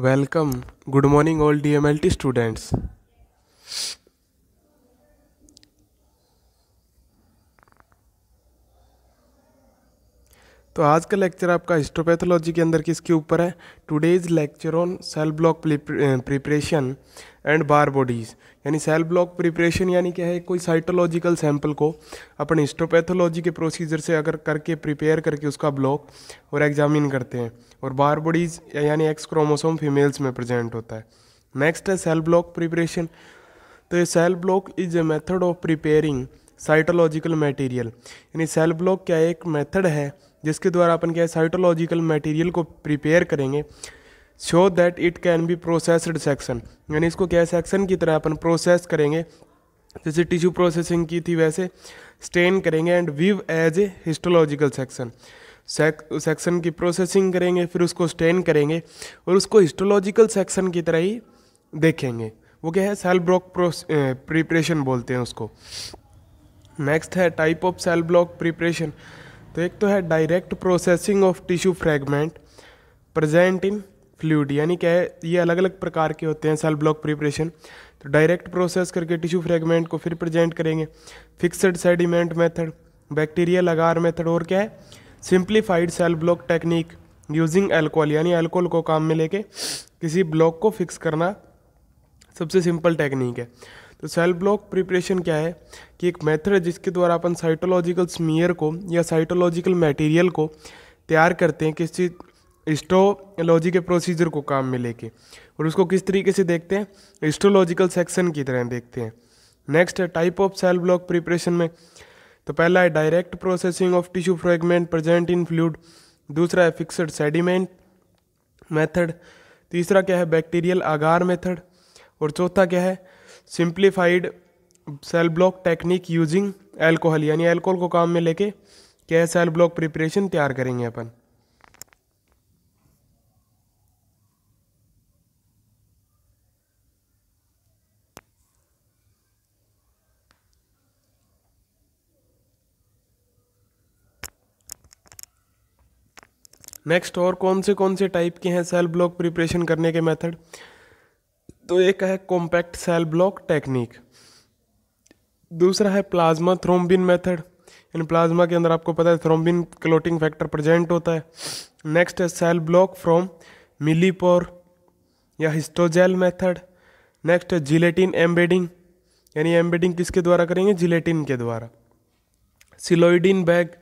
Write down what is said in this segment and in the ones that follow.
welcome good morning all D M L T students तो आज का लेक्चर आपका हिस्टोपैथोलॉजी के अंदर किसके ऊपर है today's lecture on cell block preparation and Barr bodies यानी सेल ब्लॉक प्रिपरेशन यानी क्या है कोई साइटोलॉजिकल सैंपल को अपन हिस्टोपैथोलॉजी के प्रोसीजर से अगर करके प्रिपेयर करके उसका ब्लॉक और एग्जामिन करते हैं और बार बॉडीज़ यानी एक्स क्रोमोसोम फीमेल्स में प्रेजेंट होता है नेक्स्ट है सेल ब्लॉक प्रिपरेशन तो ये cell block is a method of preparing cytological material यानी सेल ब्लॉक क्या एक मेथड है जिसके द्वारा अपन क्या है साइटोलॉजिकल मटेरियल को प्रिपेयर करेंगे so that it can be processed section यानी इसको क्या सेक्शन की तरह अपन प्रोसेस करेंगे जैसे टिश्यू प्रोसेसिंग की थी वैसे स्टेन करेंगे and view as a histological section section की प्रोसेसिंग करेंगे फिर उसको स्टेन करेंगे और उसको हिस्टोलॉजिकल सेक्शन की तरह ही देखेंगे वो क्या है सेल ब्लॉक प्रिपरेशन बोलते हैं उसको नेक्स्ट है type of cell block preparation तो एक तो है direct processing of tissue fragment present in fluid यानी क्या है ये अलग अलग प्रकार के होते हैं सेल ब्लॉक प्रिपरेशन तो डायरेक्ट प्रोसेस करके टिश्यू फ्रेगमेंट को फिर प्रेजेंट करेंगे fixed sediment method bacterial agar method और क्या है simplified cell block technique using alcohol यानी एल्कोहल को काम में लेके किसी ब्लॉक को फिक्स करना सबसे सिंपल टेक्निक है तो सेल ब्लॉक प्रिपरेशन क्या है कि एक मेथड है जिसके द्वारा अपन साइटोलॉजिकल स्मीयर को या साइटोलॉजिकल मटेरियल को तैयार करते हैं किस चीज़ इस्टोलॉजी के प्रोसीजर को काम में लेके और उसको किस तरीके से देखते हैं इस्टोलॉजिकल सेक्शन की तरह देखते हैं नेक्स्ट है type of cell block preparation में तो पहला है direct processing of tissue fragment present in fluid दूसरा है फिक्सड सेडिमेंट मेथड तीसरा क्या है बैक्टीरियल आगार मेथड और चौथा क्या है simplified cell block technique using alcohol यानी एल्कोहल को काम में लेके क्या है सेल ब्लॉक प्रिपरेशन तैयार करेंगे अपन नेक्स्ट और कौन से कौन से टाइप के हैं सेल ब्लॉक प्रिपरेशन करने के मेथड तो एक है कॉम्पैक्ट सेल ब्लॉक टेक्निक दूसरा है प्लाज्मा थ्रोम्बिन मेथड इन प्लाज्मा के अंदर आपको पता है थ्रोम्बिन क्लोटिंग फैक्टर प्रेजेंट होता है नेक्स्ट है सेल ब्लॉक फ्रॉम मिलीपोर या हिस्टोजेल मेथड नेक्स्ट है जिलेटिन एम्बेडिंग यानी एम्बेडिंग किसके द्वारा करेंगे जिलेटिन के द्वारा सिलोइडिन बैग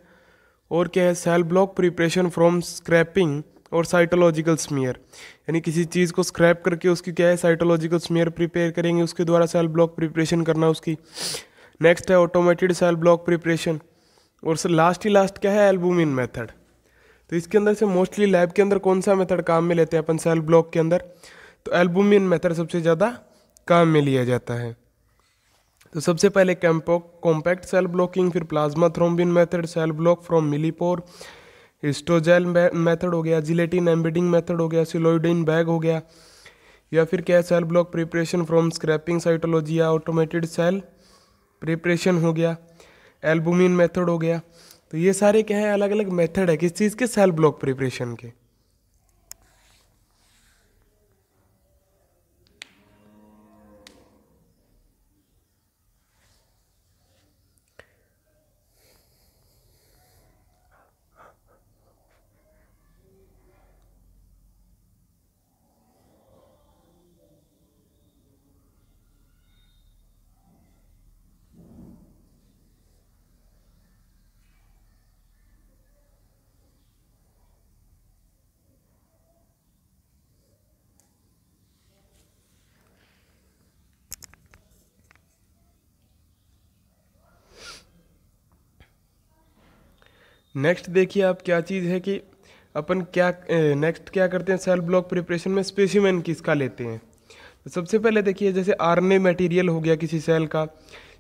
और क्या है cell block preparation from scraping और साइटोलॉजिकल स्मियर यानी किसी चीज़ को स्क्रैप करके उसकी क्या है साइटोलॉजिकल स्मियर प्रिपेयर करेंगे उसके द्वारा सेल ब्लॉक प्रिपरेशन करना उसकी नेक्स्ट है ऑटोमेटेड सेल ब्लॉक प्रिपरेशन और सर लास्ट ही लास्ट क्या है एल्बुमिन मेथड तो इसके अंदर से मोस्टली लैब के अंदर कौन सा मेथड काम में लेते हैं अपन सेल ब्लॉक के अंदर तो एल्बुमिन मेथड सबसे ज़्यादा काम में लिया जाता है तो सबसे पहले कैम्पो कॉम्पैक्ट सेल ब्लॉकिंग फिर plasma thrombin method cell block from Millipore Histogel method हो गया जिलेटिन एम्बिडिंग मेथड हो गया सिलोइडिन बैग हो गया या फिर क्या cell block preparation from scraping cytology या ऑटोमेटेड सेल प्रिपरेशन हो गया एल्बुमिन मेथड हो गया तो ये सारे क्या है अलग अलग मेथड है किस चीज़ के सेल ब्लॉक प्रिपरेशन के नेक्स्ट देखिए आप क्या चीज़ है कि अपन क्या नेक्स्ट क्या करते हैं सेल ब्लॉक प्रिपरेशन में स्पेसिमेन किसका लेते हैं तो सबसे पहले देखिए जैसे आरने मटेरियल हो गया किसी सेल का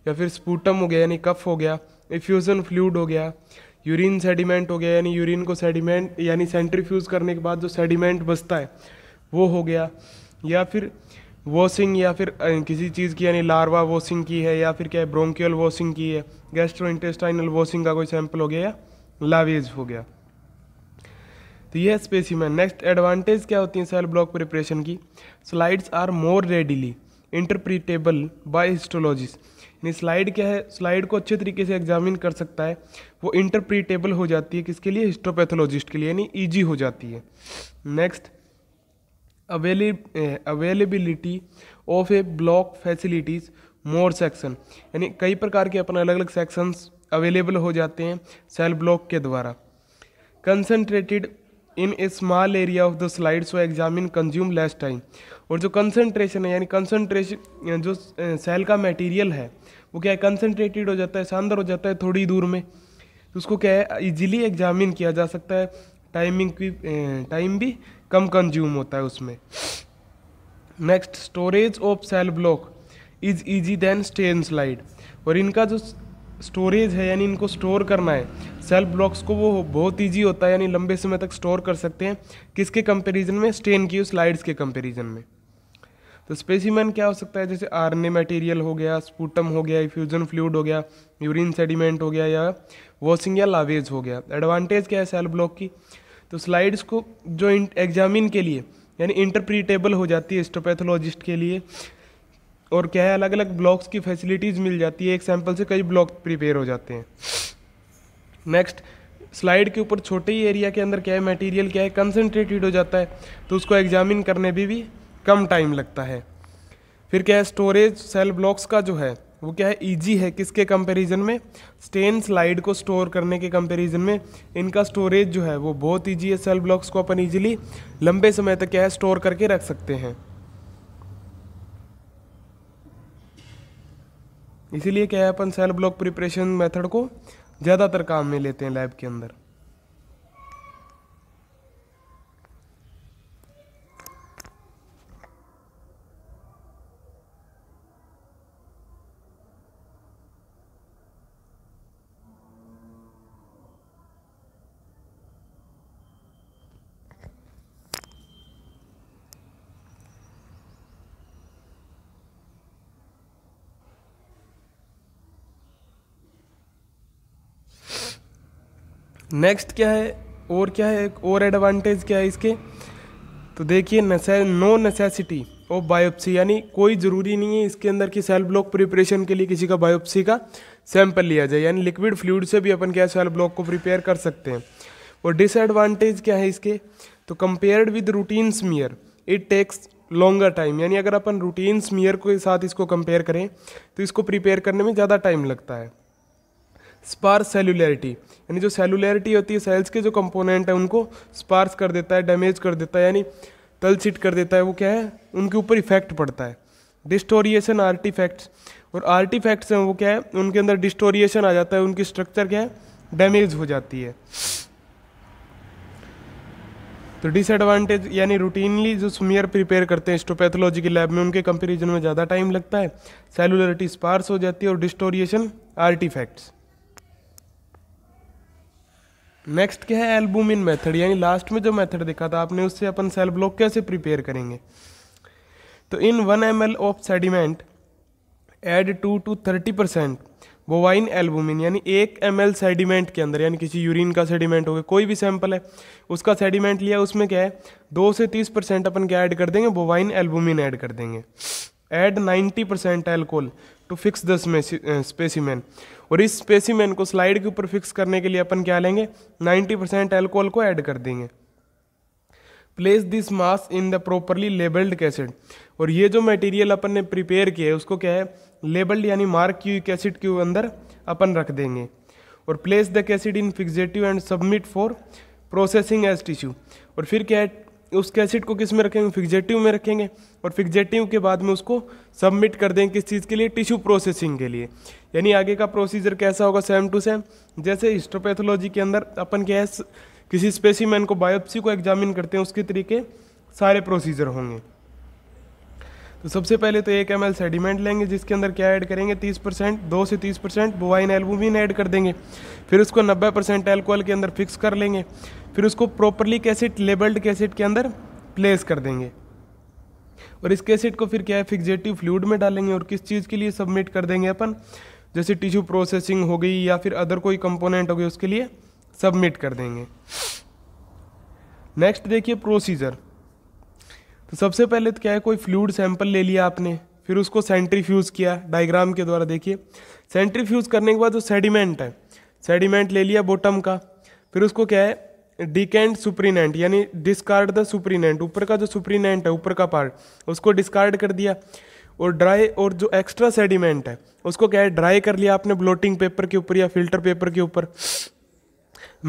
या फिर स्पूटम हो गया यानी कफ हो गया इफ्यूज़न फ्लूड हो गया यूरिन सेडिमेंट हो गया यानी यूरिन को सेडिमेंट यानी सेंट्रीफ्यूज करने के बाद जो सेडिमेंट बचता है वो हो गया या फिर वॉशिंग या फिर किसी चीज़ की यानी लार्वा वॉशिंग की है या फिर क्या है ब्रोंकियल वॉशिंग की है गैस्ट्रो इंटेस्टाइनल वॉशिंग का कोई सैंपल हो गया या लावेज हो गया तो यह स्पेसिमन नेक्स्ट एडवांटेज क्या होती है सेल ब्लॉक प्रिपरेशन की slides are more readily interpretable by histologist यानी स्लाइड क्या है स्लाइड को अच्छे तरीके से एग्जामिन कर सकता है वो इंटरप्रिटेबल हो जाती है किसके लिए हिस्टोपैथोलॉजिस्ट के लिए यानी ईजी हो जाती है next availability of a block facilities more section यानी कई प्रकार के अपने अलग अलग सेक्शंस अवेलेबल हो जाते हैं सेल ब्लॉक के द्वारा concentrated in a small area of the slide so examine consume less time और जो कंसनट्रेशन है यानी कंसनट्रेशन जो सेल का मटीरियल है वो क्या है कंसनट्रेटेड हो जाता है शानदार हो जाता है थोड़ी दूर में तो उसको क्या है ईजिली एग्जामिन किया जा सकता है टाइमिंग की टाइम भी कम कंज्यूम होता है उसमें next storage of cell block is easy then stain slide और इनका जो स्टोरेज है यानी इनको स्टोर करना है सेल्फ ब्लॉक्स को वो बहुत ईजी होता है यानी लंबे समय तक स्टोर कर सकते हैं किसके कंपेरिजन में स्टेन की स्लाइड्स के कंपेरिजन में तो स्पेसिमन क्या हो सकता है जैसे आर मटेरियल हो गया स्पूटम हो गया इफ्यूजन फ्लूड हो गया यूरिन सेडिमेंट हो गया या वॉशिंग या लावेज हो गया एडवांटेज क्या है सेल ब्लॉक की तो स्लाइड्स को जो एग्जामिन के लिए यानी इंटरप्रीटेबल हो जाती है स्टोपैथोलॉजिस्ट के लिए और क्या है अलग अलग ब्लॉक्स की फैसिलिटीज़ मिल जाती है एक सैम्पल से कई ब्लॉक प्रिपेयर हो जाते हैं नेक्स्ट स्लाइड के ऊपर छोटे ही एरिया के अंदर क्या है मटेरियल क्या है कंसनट्रेटेड हो जाता है तो उसको एग्जामिन करने भी, भी कम टाइम लगता है फिर क्या है स्टोरेज सेल ब्लॉक्स का जो है वो क्या है इजी है किसके कंपैरिजन में स्टेन स्लाइड को स्टोर करने के कंपैरिजन में इनका स्टोरेज जो है वो बहुत इजी है सेल ब्लॉक्स को अपन इजीली लंबे समय तक क्या है स्टोर करके रख सकते हैं इसीलिए क्या है अपन सेल ब्लॉक प्रिपरेशन मेथड को ज़्यादातर काम में लेते हैं लैब के अंदर नेक्स्ट क्या है और क्या है एक और एडवांटेज क्या है इसके तो देखिए नसे नो नेसेसिटी ऑफ बायोप्सी यानी कोई ज़रूरी नहीं है इसके अंदर की सेल ब्लॉक प्रिपरेशन के लिए किसी का बायोप्सी का सैंपल लिया जाए यानी लिक्विड फ्लूड से भी अपन क्या सेल ब्लॉक को प्रिपेयर कर सकते हैं और डिसएडवांटेज क्या है इसके तो compared with routine smear it takes longer time यानी अगर अपन रूटीन स्मियर के साथ इसको कंपेयर करें तो इसको प्रिपेयर करने में ज़्यादा टाइम लगता है स्पार सेलुलरिटी यानी जो सेलुलरिटी होती है सेल्स के जो कंपोनेंट है उनको स्पार्स कर देता है डैमेज कर देता है यानी तल छिट कर देता है वो क्या है उनके ऊपर इफेक्ट पड़ता है डिस्टोरिएशन आर्टिफैक्ट्स और आर्टिफैक्ट्स हैं वो क्या है उनके अंदर डिस्टोरिएशन आ जाता है उनकी स्ट्रक्चर क्या है डैमेज हो जाती है तो डिसएडवांटेज यानी रूटीनली जो स्मियर प्रिपेयर करते हैं स्टोपैथोलॉजी की लैब में उनके कंपेरिजन में ज़्यादा टाइम लगता है सेलुलरिटी स्पार्स हो जाती है और डिस्टोरिएशन आर्टिफैक्ट्स नेक्स्ट क्या है इन मेथड यानी लास्ट में जो मेथड देखा था आपने उससे अपन सेल ब्लॉक कैसे प्रिपेयर करेंगे तो in one M L of sediment add two to thirty percent bovine albumin यानी एक एम एल सेडिमेंट के अंदर यानी किसी यूरिन का सेडिमेंट हो गया कोई भी सैंपल है उसका सेडिमेंट लिया उसमें क्या है दो से तीस परसेंट अपन क्या ऐड कर देंगे बोवाइन एल्बुमिन ऐड कर देंगे add 90 percent alcohol to fix the specimen और इस स्पेसीमैन को स्लाइड के ऊपर फिक्स करने के लिए अपन क्या लेंगे 90 परसेंट एल्कोहल को ऐड कर देंगे place this mass in the properly labelled cassette और ये जो मटेरियल अपन ने प्रिपेयर किया है उसको क्या है लेबल्ड यानी मार्क की हुई के अंदर अपन रख देंगे और place the cassette in fixative and submit for processing as tissue और फिर क्या है उसके एसिड को किस में रखेंगे फिक्जेटिव में रखेंगे और फिक्जेटिव के बाद में उसको सबमिट कर देंगे किस चीज़ के लिए टिश्यू प्रोसेसिंग के लिए यानी आगे का प्रोसीजर कैसा होगा सेम टू सेम जैसे हिस्टोपैथोलॉजी के अंदर अपन क्या है किसी स्पेसीमैन को बायोप्सी को एग्जामिन करते हैं उसके तरीके सारे प्रोसीजर होंगे तो सबसे पहले तो एक एम एल सेडिमेंट लेंगे जिसके अंदर क्या ऐड करेंगे तीस परसेंट दो से तीस परसेंट बोवाइन एल्बुमिन ऐड कर देंगे फिर उसको नब्बे परसेंट एल्कोहल के अंदर फिक्स कर लेंगे फिर उसको प्रॉपरली कैसेट लेबल्ड कैसेट के अंदर प्लेस कर देंगे और इस कैसेट को फिर क्या है फिक्जेटिव फ्लूड में डालेंगे और किस चीज़ के लिए सबमिट कर देंगे अपन जैसे टिश्यू प्रोसेसिंग हो गई या फिर अदर कोई कंपोनेंट हो गई उसके लिए सबमिट कर देंगे नेक्स्ट देखिए प्रोसीजर तो सबसे पहले तो क्या है कोई फ्लूड सैंपल ले लिया आपने फिर उसको सेंट्रीफ्यूज किया डायग्राम के द्वारा देखिए सेंट्रीफ्यूज करने के बाद जो सेडिमेंट है सेडिमेंट ले लिया बॉटम का फिर उसको क्या है डिकेंट सुप्रीनेंट यानी डिस्कार्ड द सुप्रीनेंट ऊपर का जो सुप्रीनेंट है ऊपर का पार्ट उसको डिस्कार्ड कर दिया और ड्राई और जो एक्स्ट्रा सेडिमेंट है उसको क्या है ड्राई कर लिया आपने ब्लोटिंग पेपर के ऊपर या फिल्टर पेपर के ऊपर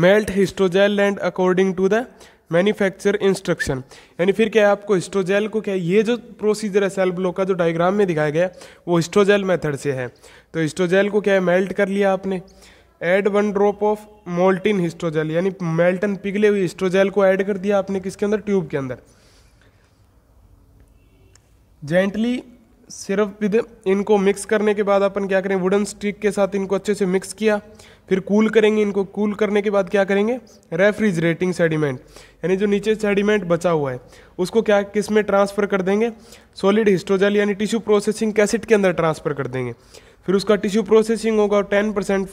melt Histogel and according to the manufacture instruction यानी फिर क्या है आपको हिस्टोजेल को क्या है ये जो प्रोसीजर है सेल ब्लॉक का जो डायग्राम में दिखाया गया है वो हिस्टोजेल मेथड से है तो हिस्टोजेल को क्या है मेल्ट कर लिया आपने add one drop of molten Histogel यानी मेल्टन पिघले हुए हिस्टोजेल को ऐड कर दिया आपने किसके अंदर ट्यूब के अंदर जेंटली सिर्फ विद इनको मिक्स करने के बाद अपन क्या करें वुडन स्टिक के साथ इनको अच्छे से मिक्स किया फिर कूल करेंगे इनको कूल करने के बाद क्या करेंगे रेफ्रिजरेटिंग सेडिमेंट यानी जो नीचे सेडिमेंट बचा हुआ है उसको क्या किस में ट्रांसफ़र कर देंगे सॉलिड हिस्टोजल यानी टिश्यू प्रोसेसिंग कैसेट के अंदर ट्रांसफ़र कर देंगे फिर उसका टिश्यू प्रोसेसिंग होगा और ten percent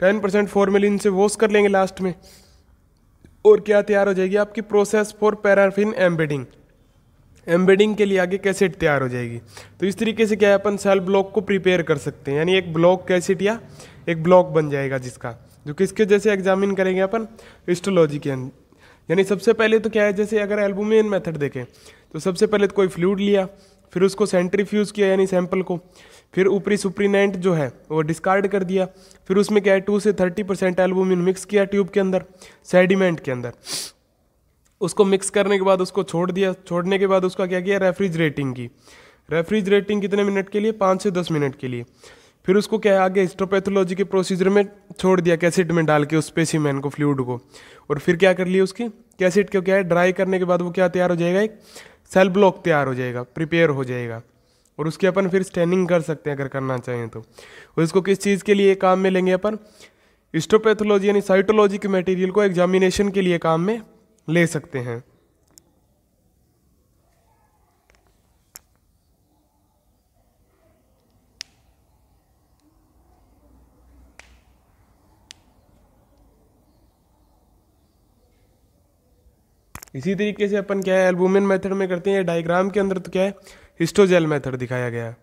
ten percent formalin से वॉश कर लेंगे लास्ट में और क्या तैयार हो जाएगी आपकी process for paraffin embedding embedding के लिए आगे कैसेट तैयार हो जाएगी तो इस तरीके से क्या है अपन सेल ब्लॉक को प्रिपेयर कर सकते हैं यानी एक ब्लॉक कैसेट या एक ब्लॉक बन जाएगा जिसका जो किसके जैसे एग्जामिन करेंगे अपन हिस्टोलॉजी के यानी सबसे पहले तो क्या है जैसे अगर एल्बुमिन मेथड देखें तो सबसे पहले तो कोई फ्लूड लिया फिर उसको सेंट्रीफ्यूज किया यानी सैंपल को फिर ऊपरी सुप्रीनेंट जो है वो डिस्कार्ड कर दिया फिर उसमें क्या है टू से थर्टी परसेंट एल्बुमिन मिक्स किया ट्यूब के अंदर सेडिमेंट के अंदर उसको मिक्स करने के बाद उसको छोड़ दिया छोड़ने के बाद उसका क्या किया रेफ्रिजरेटिंग की रेफ्रिजरेटिंग कितने मिनट के लिए पाँच से दस मिनट के लिए फिर उसको क्या है आगे हिस्टोपैथोलॉजी के प्रोसीजर में छोड़ दिया कैसेट में डाल के उस स्पेसीमैन को फ्लूड को और फिर क्या कर लिया उसकी कैसेट को क्या है ड्राई करने के बाद वो क्या तैयार हो जाएगा एक सेल ब्लॉक तैयार हो जाएगा प्रिपेयर हो जाएगा और उसकी अपन फिर स्टैंडिंग कर सकते हैं अगर करना चाहें तो और इसको किस चीज़ के लिए काम में लेंगे अपन हिस्टोपैथोलॉजी यानी साइटोलॉजी के मटेरियल को एग्जामिनेशन के लिए काम में ले सकते हैं इसी तरीके से अपन क्या है एल्बुमिन मेथड में करते हैं डायग्राम के अंदर तो क्या है हिस्टोजेल मेथड दिखाया गया है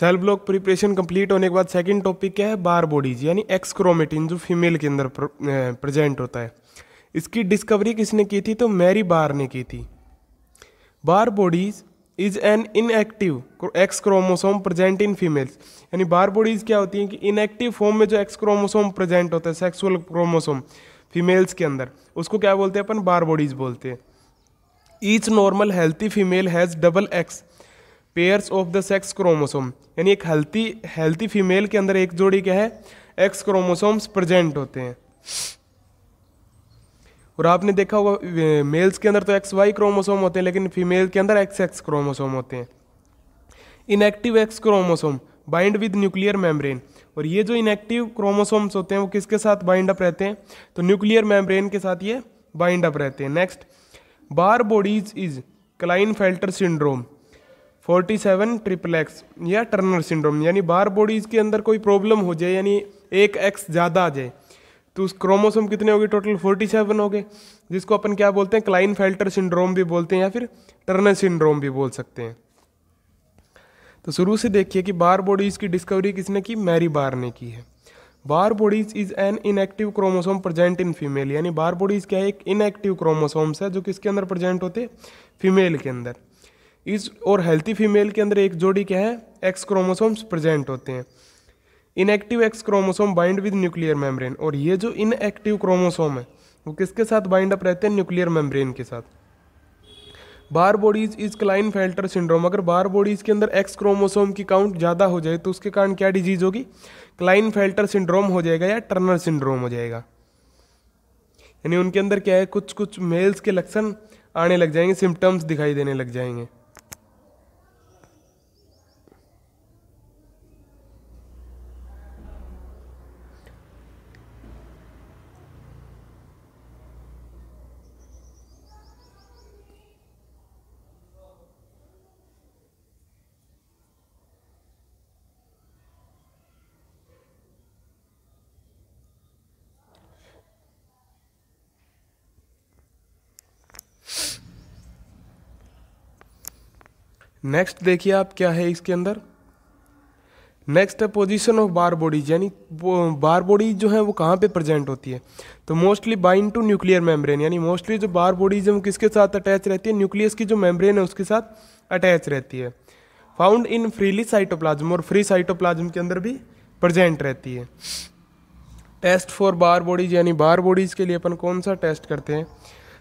सेल ब्लॉक प्रिपरेशन कंप्लीट होने के बाद सेकंड टॉपिक क्या है बार बॉडीज यानी एक्सक्रोमेटिन जो फीमेल के अंदर प्रेजेंट होता है इसकी डिस्कवरी किसने की थी तो मैरी बार ने की थी Barr bodies is an inactive X chromosome present in females यानी बार बॉडीज क्या होती हैं कि इनएक्टिव फॉर्म में जो एक्स क्रोमोसोम प्रेजेंट होता है सेक्सुअल क्रोमोसोम फीमेल्स के अंदर उसको क्या बोलते हैं अपन बार बॉडीज बोलते हैं each normal healthy female has double X pairs of the sex chromosome यानी एक हेल्थी हेल्थी फीमेल के अंदर एक जोड़ी क्या है एक्स क्रोमोसोम्स प्रेजेंट होते हैं और आपने देखा होगा मेल्स के अंदर तो एक्स वाई क्रोमोसोम होते हैं लेकिन फीमेल के अंदर एक्स एक्स क्रोमोसोम होते हैं inactive X chromosome bind with nuclear membrane और ये जो इनएक्टिव क्रोमोसोम्स होते हैं वो किसके साथ बाइंड अप रहते हैं तो न्यूक्लियर मेम्ब्रेन के साथ ये बाइंड अप रहते हैं next Barr bodies is Klinefelter syndrome forty seven triple X या टर्नर सिंड्रोम यानी बार बॉडीज के अंदर कोई प्रॉब्लम हो जाए यानी एक एक्स ज़्यादा आ जाए तो उस क्रोमोसोम कितने हो गए टोटल फोर्टी सेवन हो गए जिसको अपन क्या बोलते हैं क्लाइन फेल्टर सिंड्रोम भी बोलते हैं या फिर टर्नर सिंड्रोम भी बोल सकते हैं तो शुरू से देखिए कि बार बॉडीज़ की डिस्कवरी किसने की मैरी बार ने की है Barr bodies is an inactive chromosome present in female यानी बार बॉडीज क्या है एक इनएक्टिव क्रोमोसोम्स है जो किसके अंदर प्रेजेंट होते हैं फीमेल के अंदर इस और हेल्थी फीमेल के अंदर एक जोड़ी क्या है एक्स क्रोमोसोम्स प्रेजेंट होते हैं inactive X chromosome bind with nuclear membrane और ये जो इनएक्टिव क्रोमोसोम है वो किसके साथ बाइंड अप रहते हैं न्यूक्लियर मेम्ब्रेन के साथ Barr bodies is Klinefelter syndrome अगर बार बॉडीज के अंदर एक्स क्रोमोसोम की काउंट ज़्यादा हो जाए तो उसके कारण क्या डिजीज होगी क्लाइन फेल्टर सिंड्रोम हो जाएगा या टर्नर सिंड्रोम हो जाएगा यानी उनके अंदर क्या है कुछ कुछ मेल्स के लक्षण आने लग जाएंगे सिम्टम्स दिखाई देने लग जाएंगे नेक्स्ट देखिए आप क्या है इसके अंदर नेक्स्ट है पोजीशन ऑफ बार बॉडीज यानी बार बॉडीज जो है वो कहाँ पे प्रेजेंट होती है तो mostly bind to nuclear membrane यानी मोस्टली जो बार बॉडीज है वो किसके साथ अटैच रहती है न्यूक्लियस की जो मेम्ब्रेन है उसके साथ अटैच रहती है फाउंड इन फ्रीली साइटोप्लाज्म और फ्री साइटोप्लाज्म के अंदर भी प्रजेंट रहती है टेस्ट फॉर बार बॉडीज यानी बार बॉडीज के लिए अपन कौन सा टेस्ट करते हैं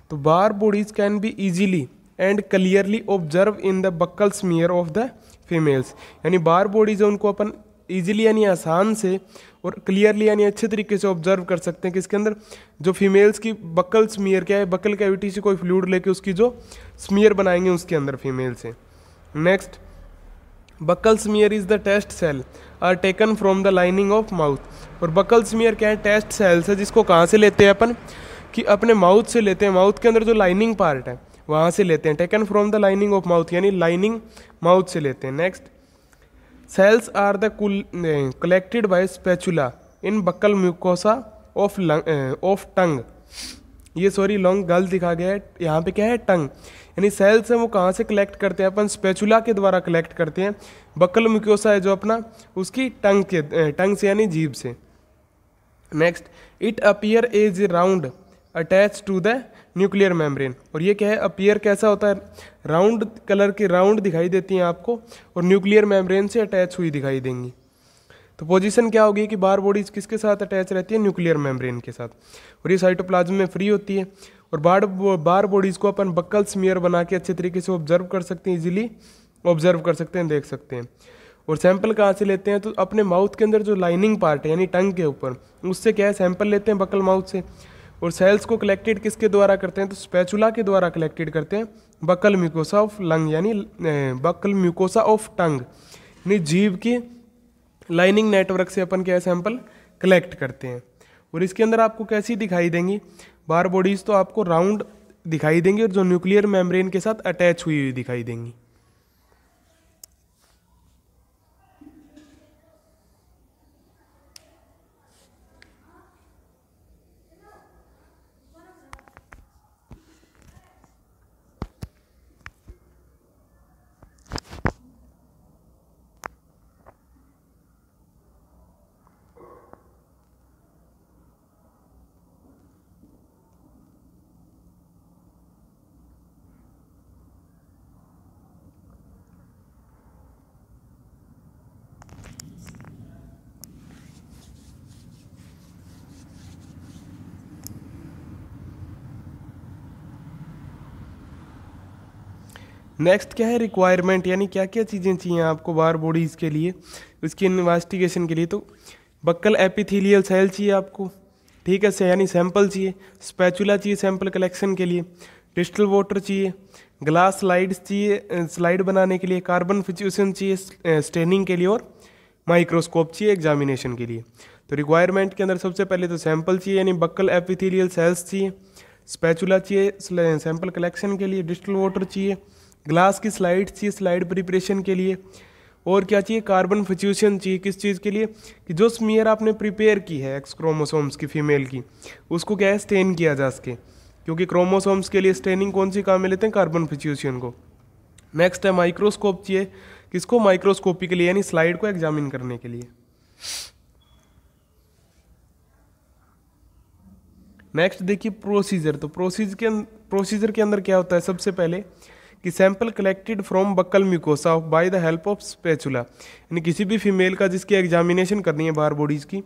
तो Barr bodies can be easily and clearly observe in the buccal smear of the females यानी बार बॉडीज है उनको अपन ईजिली यानी आसान से और क्लियरली यानी अच्छे तरीके से ऑब्जर्व कर सकते हैं कि इसके अंदर जो फीमेल्स की बकल स्मीयर क्या है बकल कैविटी से कोई फ्लूड लेके उसकी जो स्मीयर बनाएंगे उसके अंदर फीमेल से next buccal smear is the test cell are taken from the lining of mouth और बकल स्मीयर क्या है टेस्ट सेल्स है जिसको कहाँ से लेते हैं अपन कि अपने माउथ से लेते हैं माउथ के अंदर जो लाइनिंग पार्ट है वहाँ से लेते हैं taken from the lining of mouth यानी लाइनिंग माउथ से लेते हैं next cells are the collected by spatula in buccal mucosa of lung of tongue ये सॉरी लॉन्ग गल दिखा गया है यहाँ पे क्या है टंग यानी सेल्स हैं वो कहाँ से कलेक्ट करते हैं अपन स्पेचुला के द्वारा कलेक्ट करते हैं बक्कल म्यूकोसा है जो अपना उसकी टंग के टंग eh, से यानी जीभ से next it appear as round attach to the nuclear membrane और ये क्या है अपियर कैसा होता है राउंड कलर की राउंड दिखाई देती हैं आपको और न्यूक्लियर मेम्ब्रेन से अटैच हुई दिखाई देंगी तो पोजीशन क्या होगी कि बार बॉडीज किसके साथ अटैच रहती है न्यूक्लियर मेम्ब्रेन के साथ और ये साइटोप्लाज्म में फ्री होती है और बार बार बॉडीज़ को अपन बक्कल स्मियर बना के अच्छे तरीके से ऑब्जर्व कर सकते हैं इजीली ऑब्जर्व कर सकते हैं देख सकते हैं और सैंपल कहाँ से लेते हैं तो अपने माउथ के अंदर जो लाइनिंग पार्ट है यानी टंग के ऊपर उससे क्या है सैंपल लेते हैं बकल माउथ से और सेल्स को कलेक्टेड किसके द्वारा करते हैं तो स्पैचुला के द्वारा कलेक्टेड करते हैं बकल म्यूकोसा ऑफ लंग यानी बकल म्यूकोसा ऑफ टंग यानी जीव की लाइनिंग नेटवर्क से अपन क्या सैंपल कलेक्ट करते हैं और इसके अंदर आपको कैसी दिखाई देंगी बार बॉडीज़ तो आपको राउंड दिखाई देंगी और जो न्यूक्लियर मेम्ब्रेन के साथ अटैच हुई हुई दिखाई देंगी नेक्स्ट क्या है रिक्वायरमेंट यानी क्या क्या चीज़ें चाहिए आपको बार बॉडीज़ के लिए उसकी इन्वेस्टिगेशन के लिए तो बक्कल एपिथीलियल सेल चाहिए आपको ठीक है से यानी सैंपल चाहिए स्पैचुला चाहिए सैंपल कलेक्शन के लिए डिजिटल वाटर चाहिए ग्लास स्लाइड्स चाहिए स्लाइड बनाने के लिए कार्बन फिज्यूसन चाहिए स्टेनिंग के लिए और माइक्रोस्कोप चाहिए एग्जामिनेशन के लिए तो रिक्वायरमेंट के अंदर सबसे पहले तो सैंपल चाहिए यानी बक्कल एपिथीलियल सेल्स चाहिए स्पैचुला चाहिए सैंपल कलेक्शन के लिए डिजिटल वाटर चाहिए ग्लास की स्लाइड चाहिए स्लाइड प्रिपरेशन के लिए और क्या चाहिए कार्बन फ्यूशन चाहिए किस चीज़ के लिए कि जो स्मीयर आपने प्रिपेयर की है एक्स क्रोमोसोम्स की फीमेल की उसको क्या है स्टेन किया जा सके क्योंकि क्रोमोसोम्स के लिए स्टेनिंग कौन सी काम में लेते हैं कार्बन फ्यूशन को नेक्स्ट है माइक्रोस्कोप चाहिए किसको माइक्रोस्कोपी के लिए यानी स्लाइड को एग्जामिन करने के लिए नेक्स्ट देखिए प्रोसीजर तो प्रोसीजर के प्रोसीजर के अंदर क्या होता है सबसे पहले कि sample collected from buccal mucosa by the help of spatula यानी किसी भी फीमेल का जिसकी एग्जामिनेशन करनी है बाहर बॉडीज़ की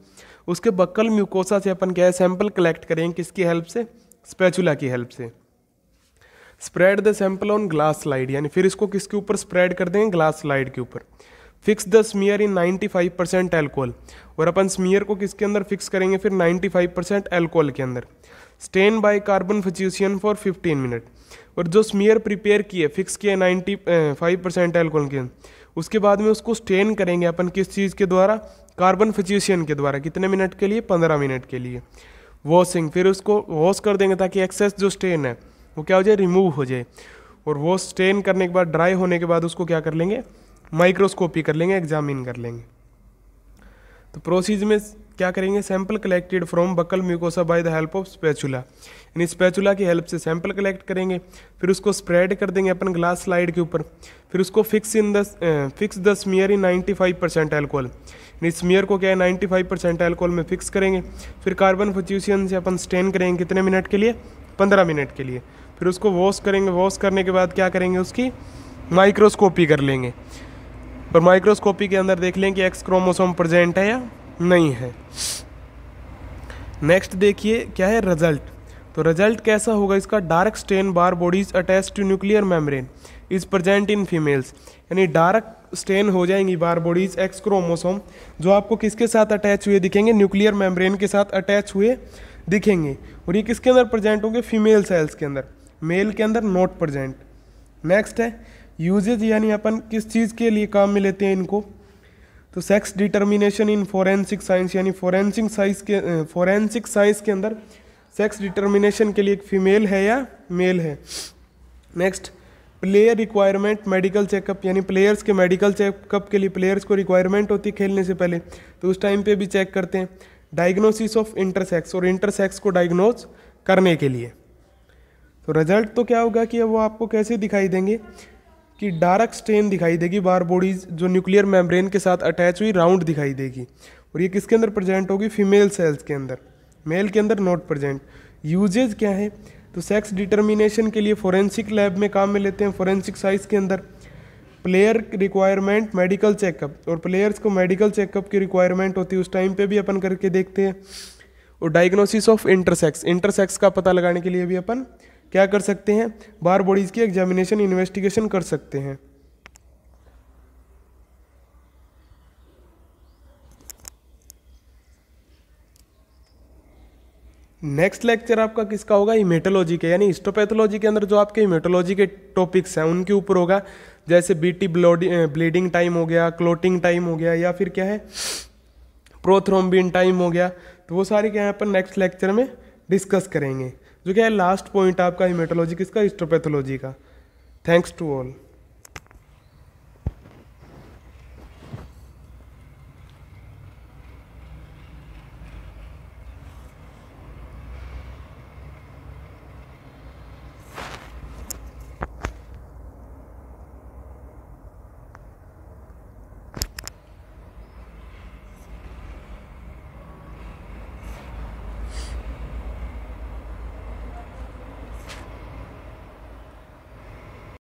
उसके बक्कल म्यूकोसा से अपन क्या है सैंपल कलेक्ट करेंगे किसकी हेल्प से स्पेचुला की हेल्प से spread the sample on glass slide यानी फिर इसको किसके ऊपर स्प्रेड कर देंगे ग्लास स्लाइड के ऊपर fix the smear in 95 percent alcohol और अपन स्मियर को किसके अंदर फिक्स करेंगे फिर 95 परसेंट एल्कोहल के अंदर stain by carbon fuchsin for 15 minute और जो स्मीयर प्रिपेयर किए फिक्स किए नाइन्टी फाइव परसेंट एल्कोहल के उसके बाद में उसको स्टेन करेंगे अपन किस चीज़ के द्वारा कार्बन फिजिशियन के द्वारा कितने मिनट के लिए पंद्रह मिनट के लिए वॉशिंग फिर उसको वॉश कर देंगे ताकि एक्सेस जो स्टेन है वो क्या हो जाए रिमूव हो जाए और वो स्टेन करने के बाद ड्राई होने के बाद उसको क्या कर लेंगे माइक्रोस्कोपी कर लेंगे एग्जामिन कर लेंगे तो प्रोसीज में क्या करेंगे sample collected from buccal mucosa by the help of spatula यानी स्पैचुला की हेल्प से सैंपल कलेक्ट करेंगे फिर उसको स्प्रेड कर देंगे अपन ग्लास स्लाइड के ऊपर फिर उसको fix in the fix the smear in 95 percent alcohol यानी स्मियर को क्या है 95 परसेंट एल्कोहल में फिक्स करेंगे फिर कार्बन फोच्यूशियन से अपन स्टेन करेंगे कितने मिनट के लिए पंद्रह मिनट के लिए फिर उसको वॉश करेंगे वॉश करने के बाद क्या करेंगे उसकी माइक्रोस्कोपी कर लेंगे और माइक्रोस्कोपी के अंदर देख लें कि एक्स क्रोमोसोम प्रेजेंट है या नहीं है नेक्स्ट देखिए क्या है रिजल्ट तो रिजल्ट कैसा होगा इसका dark stain Barr bodies attach to nuclear membrane is present in females यानी डार्क स्टेन हो जाएंगी बार बॉडीज एक्स क्रोमोसोम जो आपको किसके साथ अटैच हुए दिखेंगे न्यूक्लियर मेम्ब्रेन के साथ अटैच हुए दिखेंगे और ये किसके अंदर प्रजेंट होंगे फीमेल सेल्स के अंदर मेल के अंदर नॉट प्रजेंट नेक्स्ट है यूजेज यानी अपन किस चीज़ के लिए काम में लेते हैं इनको तो sex determination in forensic science यानी फोरेंसिक साइंस के फोरेंसिक साइंस के अंदर सेक्स डिटर्मिनेशन के लिए एक फीमेल है या मेल है next player requirement medical checkup यानी प्लेयर्स के मेडिकल चेकअप के लिए प्लेयर्स को रिक्वायरमेंट होती है खेलने से पहले तो उस टाइम पे भी चेक करते हैं डायग्नोसिस ऑफ इंटरसेक्स और इंटरसेक्स को डायग्नोज करने के लिए तो रिजल्ट तो क्या होगा कि वो आपको कैसे दिखाई देंगे कि डार्क स्टेन दिखाई देगी बार बॉडीज जो न्यूक्लियर मेम्ब्रेन के साथ अटैच हुई राउंड दिखाई देगी और ये किसके अंदर प्रेजेंट होगी फीमेल सेल्स के अंदर मेल के अंदर नॉट प्रेजेंट यूजेज क्या है तो सेक्स डिटर्मिनेशन के लिए फोरेंसिक लैब में काम में लेते हैं फोरेंसिक साइंस के अंदर प्लेयर रिक्वायरमेंट मेडिकल चेकअप और प्लेयर्स को मेडिकल चेकअप की रिक्वायरमेंट होती है उस टाइम पे भी अपन करके देखते हैं और डायग्नोसिस ऑफ इंटरसेक्स इंटरसेक्स का पता लगाने के लिए भी अपन क्या कर सकते हैं बार बॉडीज़ की एग्जामिनेशन इन्वेस्टिगेशन कर सकते हैं नेक्स्ट लेक्चर आपका किसका होगा हिमेटोलॉजी के यानी हिस्टोपैथोलॉजी के अंदर जो आपके हिमेटोलॉजी के टॉपिक्स हैं उनके ऊपर होगा जैसे बीटी ब्लीडिंग टाइम हो गया क्लोटिंग टाइम हो गया या फिर क्या है प्रोथ्रोम्बिन टाइम हो गया तो वो सारे क्या है अपन नेक्स्ट लेक्चर में डिस्कस करेंगे जो क्या है लास्ट पॉइंट आपका हिमेटोलॉजी किसका हिस्टोपैथोलॉजी का थैंक्स टू ऑल